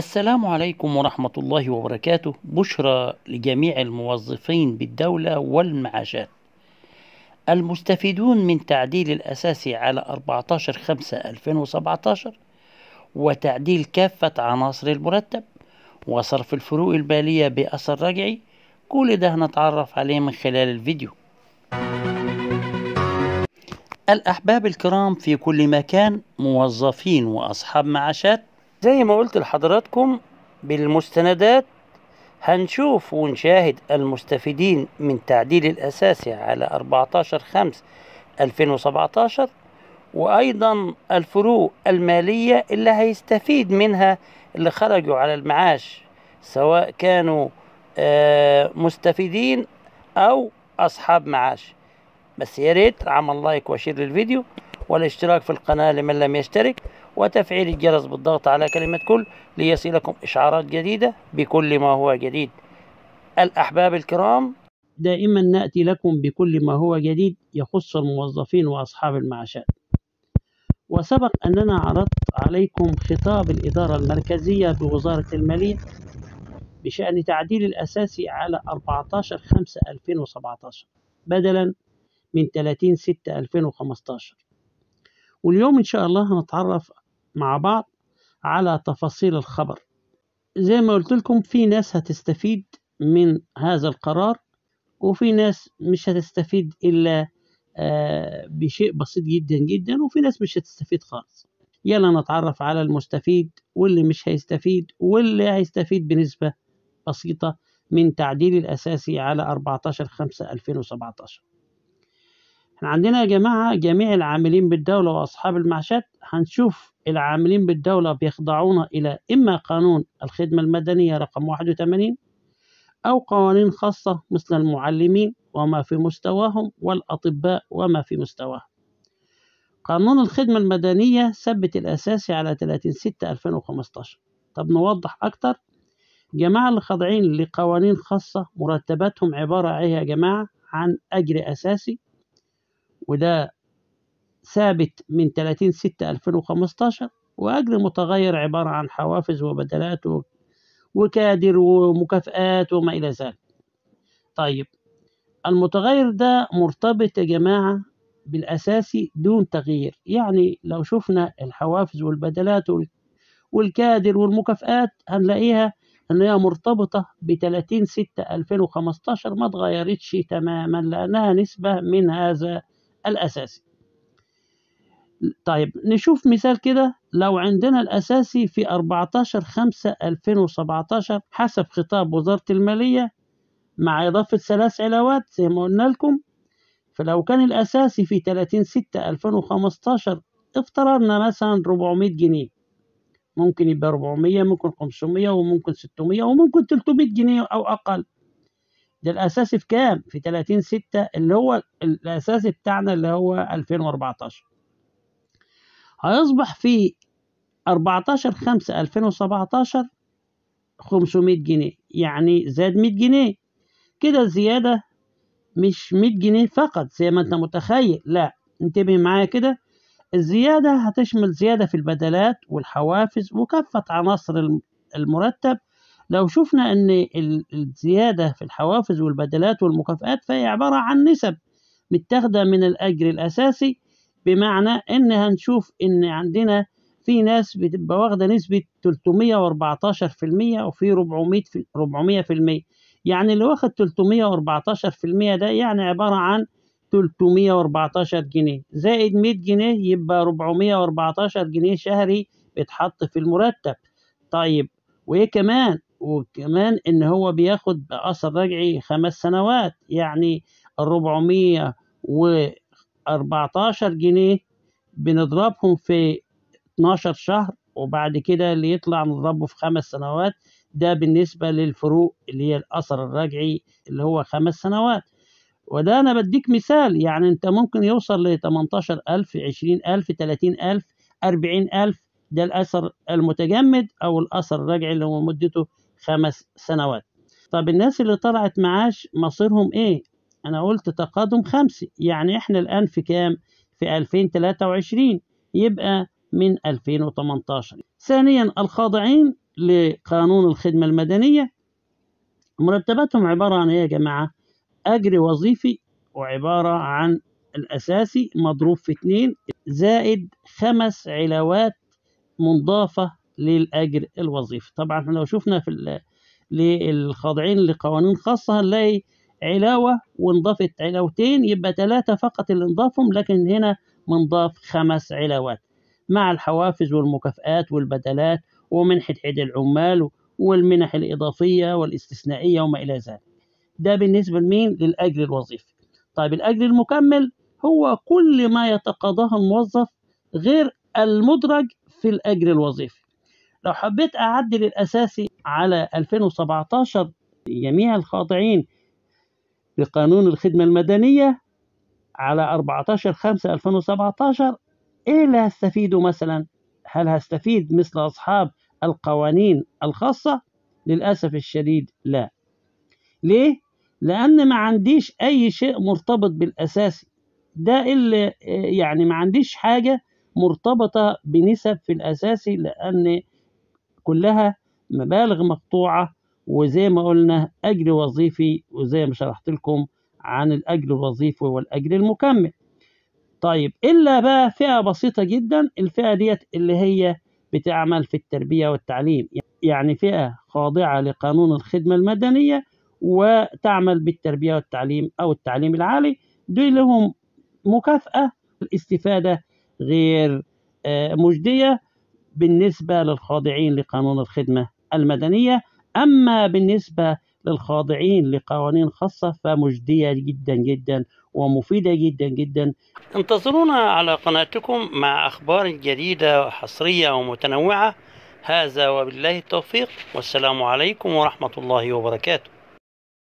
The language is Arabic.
السلام عليكم ورحمة الله وبركاته بشرى لجميع الموظفين بالدولة والمعاشات المستفيدون من تعديل الأساسي على 14/5/2017 وتعديل كافة عناصر المرتب وصرف الفروق البالية بأثر رجعي كل ده هنتعرف عليه من خلال الفيديو الأحباب الكرام في كل مكان موظفين وأصحاب معاشات زي ما قلت لحضراتكم بالمستندات هنشوف ونشاهد المستفيدين من تعديل الأساسي على 14 5 2017 وأيضا الفروق المالية اللي هيستفيد منها اللي خرجوا على المعاش سواء كانوا آه، مستفيدين أو أصحاب معاش بس يا ريت عمل لايك وشير للفيديو والاشتراك في القناة لمن لم يشترك وتفعيل الجرس بالضغط على كلمة كل ليصلكم إشعارات جديدة بكل ما هو جديد الأحباب الكرام دائما نأتي لكم بكل ما هو جديد يخص الموظفين وأصحاب المعاشات وسبق أننا عرضت عليكم خطاب الإدارة المركزية بوزارة المالية بشأن تعديل الأساسي على 14/5/2017 بدلا من 30/6/2015 واليوم إن شاء الله هنتعرف مع بعض على تفاصيل الخبر زي ما قلت لكم في ناس هتستفيد من هذا القرار وفي ناس مش هتستفيد إلا آه، بشيء بسيط جدا جدا وفي ناس مش هتستفيد خالص يلا نتعرف على المستفيد واللي مش هيستفيد واللي هيستفيد بنسبة بسيطة من تعديل الأساسي على 14 5 2017 احنا عندنا يا جماعة جميع العاملين بالدولة وأصحاب المعاشات هنشوف العاملين بالدولة بيخضعون إلى إما قانون الخدمة المدنية رقم 81 أو قوانين خاصة مثل المعلمين وما في مستواهم والأطباء وما في مستواهم قانون الخدمة المدنية ثبت الأساسي على 30/6/2015 طب نوضح أكتر جماعة اللي خاضعين لقوانين خاصة مرتباتهم عبارة إيه يا جماعة عن أجر أساسي وده ثابت من 30 6 2015 وأجر متغير عبارة عن حوافز وبدلات وكادر ومكافئات وما إلى ذلك طيب المتغير ده مرتبط يا جماعة بالأساسي دون تغيير يعني لو شفنا الحوافز والبدلات والكادر والمكافئات هنلاقيها إن هي مرتبطة ب 30 6 2015 ما اتغيرتش تماما لأنها نسبة من هذا الأساسي طيب نشوف مثال كده لو عندنا الأساسي في 14 5 2017 حسب خطاب وزارة المالية مع إضافة ثلاث علاوات زي ما قلنا لكم فلو كان الأساسي في 30 6 2015 افترضنا مثلا 400 جنيه ممكن يبقى 400 ممكن 500 وممكن 600 وممكن 300 جنيه أو أقل ده الاساسي في كام في 30 6 اللي هو الاساسي بتاعنا اللي هو 2014 هيصبح في 14 5 2017 500 جنيه يعني زاد 100 جنيه كده الزيادة مش 100 جنيه فقط زي ما انت متخيل لا انتبه معايا كده الزيادة هتشمل زيادة في البدلات والحوافز وكافة عناصر المرتب لو شفنا أن الزيادة في الحوافز والبدلات والمكافآت فهي عبارة عن نسب متاخدة من الأجر الأساسي بمعنى إن هنشوف إن عندنا في ناس بتبقى واخدة نسبة 314% وفي 400 في 400% يعني اللي واخد 314% ده يعني عبارة عن 314 جنيه زائد 100 جنيه يبقى 414 جنيه شهري بيتحط في المرتب طيب وإيه كمان وكمان ان هو بياخد اثر رجعي خمس سنوات يعني 414 جنيه بنضربهم في 12 شهر وبعد كده اللي يطلع نضربه في خمس سنوات ده بالنسبة للفروق اللي هي الأثر الرجعي اللي هو خمس سنوات وده أنا بديك مثال يعني أنت ممكن يوصل ل 18000 20000 30000 40000 ده الأثر المتجمد أو الأثر الرجعي اللي هو مدته خمس سنوات طب الناس اللي طلعت معاش مصيرهم ايه انا قلت تقادم خمسة يعني احنا الان في كام في 2023 يبقى من 2018 ثانيا الخاضعين لقانون الخدمة المدنية مرتباتهم عبارة عن ايه يا جماعة اجر وظيفي وعبارة عن الاساسي مضروب في اتنين زائد خمس علاوات منضافة للأجر الوظيفي طبعا احنا لو شفنا في للخاضعين لقوانين خاصة هنلاقي علاوة وانضافت علاوتين يبقى ثلاثة فقط اللي انضافهم لكن هنا منضاف خمس علاوات مع الحوافز والمكافآت والبدلات ومنحة عيد العمال والمنح الإضافية والاستثنائية وما إلى ذلك ده بالنسبة لمين؟ للأجر الوظيفي طيب الأجر المكمل هو كل ما يتقاضاه الموظف غير المدرج في الأجر الوظيفي لو حبيت أعدل الأساسي على 2017 جميع الخاضعين لقانون الخدمة المدنية على 14 5 2017 إيه اللي هستفيده مثلا؟ هل هستفيد مثل أصحاب القوانين الخاصة؟ للأسف الشديد لا ليه؟ لأن ما عنديش أي شيء مرتبط بالأساسي ده اللي آه، يعني ما عنديش حاجة مرتبطة بنسب في الأساسي لأن كلها مبالغ مقطوعة وزي ما قلنا أجر وظيفي وزي ما شرحت لكم عن الأجر الوظيفي والأجر المكمل طيب إلا بقى فئة بسيطة جدا الفئة ديت اللي هي بتعمل في التربية والتعليم يعني فئة خاضعة لقانون الخدمة المدنية وتعمل بالتربية والتعليم أو التعليم العالي دي لهم مكافأة الاستفادة غير آه، مجدية بالنسبة للخاضعين لقانون الخدمة المدنية أما بالنسبة للخاضعين لقوانين خاصة فمجدية جدا جدا ومفيدة جدا جدا انتظرونا على قناتكم مع أخبار جديدة حصرية ومتنوعة هذا وبالله التوفيق والسلام عليكم ورحمة الله وبركاته